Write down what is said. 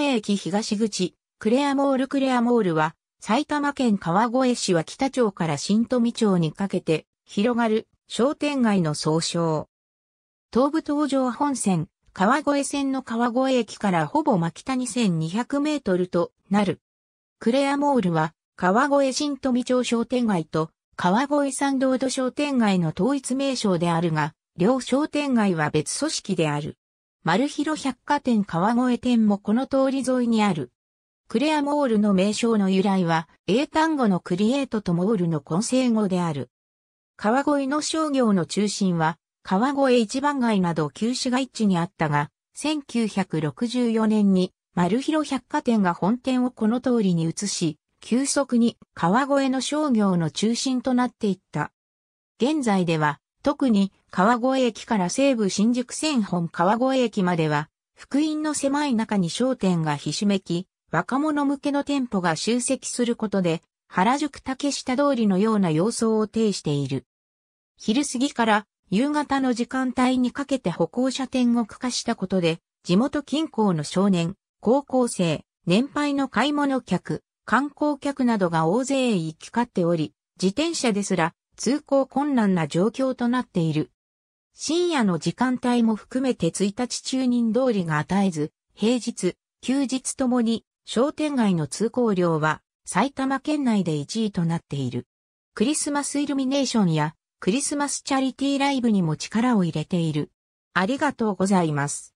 越駅東口、クレアモールクレアモールは、埼玉県川越市は北町から新富町にかけて、広がる商店街の総称。東武東上本線、川越線の川越駅からほぼ真北2200メートルとなる。クレアモールは、川越新富町商店街と、川越参道土商店街の統一名称であるが、両商店街は別組織である。丸広百貨店川越店もこの通り沿いにある。クレアモールの名称の由来は、英単語のクリエイトとモールの混成語である。川越の商業の中心は、川越一番街など旧市街地にあったが、1964年に、丸広百貨店が本店をこの通りに移し、急速に川越の商業の中心となっていった。現在では、特に川越駅から西武新宿線本川越駅までは、福音の狭い中に商店がひしめき、若者向けの店舗が集積することで、原宿竹下通りのような様相を呈している。昼過ぎから夕方の時間帯にかけて歩行者天国化したことで、地元近郊の少年、高校生、年配の買い物客、観光客などが大勢行き交っており、自転車ですら通行困難な状況となっている。深夜の時間帯も含めて1日中人通りが与えず、平日、休日ともに商店街の通行量は埼玉県内で1位となっている。クリスマスイルミネーションやクリスマスチャリティーライブにも力を入れている。ありがとうございます。